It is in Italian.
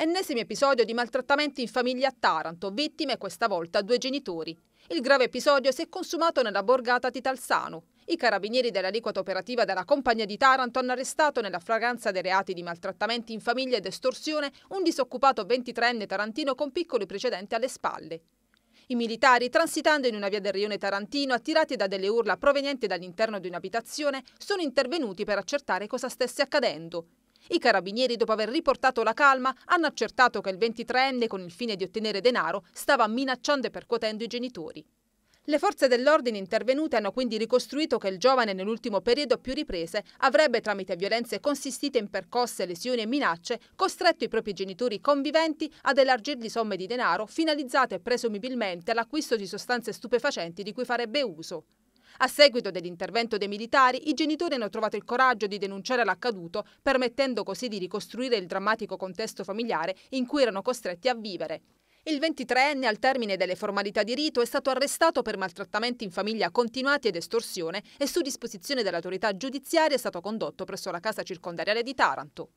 Ennesimo episodio di maltrattamenti in famiglia a Taranto, vittime questa volta due genitori. Il grave episodio si è consumato nella borgata Titalsano. I carabinieri dell'aliquota operativa della Compagnia di Taranto hanno arrestato nella fragranza dei reati di maltrattamenti in famiglia ed estorsione un disoccupato 23enne tarantino con piccoli precedenti alle spalle. I militari, transitando in una via del rione tarantino, attirati da delle urla provenienti dall'interno di un'abitazione, sono intervenuti per accertare cosa stesse accadendo. I carabinieri, dopo aver riportato la calma, hanno accertato che il 23enne, con il fine di ottenere denaro, stava minacciando e percuotendo i genitori. Le forze dell'ordine intervenute hanno quindi ricostruito che il giovane nell'ultimo periodo a più riprese avrebbe tramite violenze consistite in percosse, lesioni e minacce costretto i propri genitori conviventi ad elargirgli somme di denaro finalizzate presumibilmente all'acquisto di sostanze stupefacenti di cui farebbe uso. A seguito dell'intervento dei militari, i genitori hanno trovato il coraggio di denunciare l'accaduto, permettendo così di ricostruire il drammatico contesto familiare in cui erano costretti a vivere. Il 23enne, al termine delle formalità di rito, è stato arrestato per maltrattamenti in famiglia continuati ed estorsione e su disposizione dell'autorità giudiziaria è stato condotto presso la casa circondariale di Taranto.